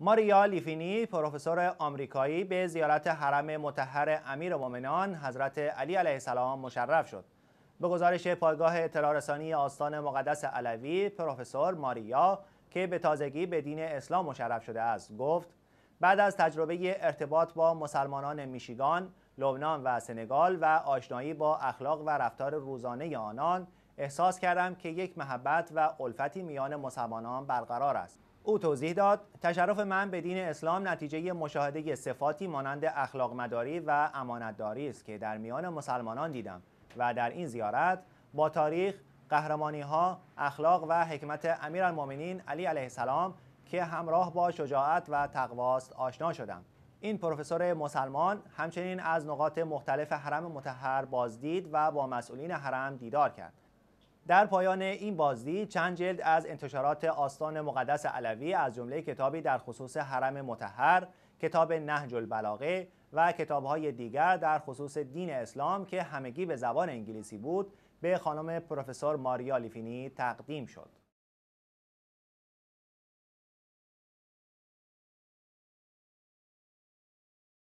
ماریا لیفینی پروفسور آمریکایی به زیارت حرم متحر امیر مؤمنان حضرت علی علیه السلام مشرف شد. به گزارش پایگاه اطلاع آستان مقدس علوی پروفسور ماریا که به تازگی به دین اسلام مشرف شده است گفت بعد از تجربه ارتباط با مسلمانان میشیگان، لبنان و سنگال و آشنایی با اخلاق و رفتار روزانه آنان احساس کردم که یک محبت و الفتی میان مسلمانان برقرار است. او توضیح داد تشرف من به دین اسلام نتیجه مشاهده صفاتی مانند اخلاق مداری و امانتداری است که در میان مسلمانان دیدم و در این زیارت با تاریخ، قهرمانی ها، اخلاق و حکمت امیرالمؤمنین علی علیه السلام که همراه با شجاعت و تقواست آشنا شدم. این پروفسور مسلمان همچنین از نقاط مختلف حرم متحر بازدید و با مسئولین حرم دیدار کرد. در پایان این بازدید چند جلد از انتشارات آستان مقدس علوی از جمله کتابی در خصوص حرم متحر، کتاب نهج البلاغه و کتابهای دیگر در خصوص دین اسلام که همگی به زبان انگلیسی بود به خانم پروفسور ماریا لیفینی تقدیم شد.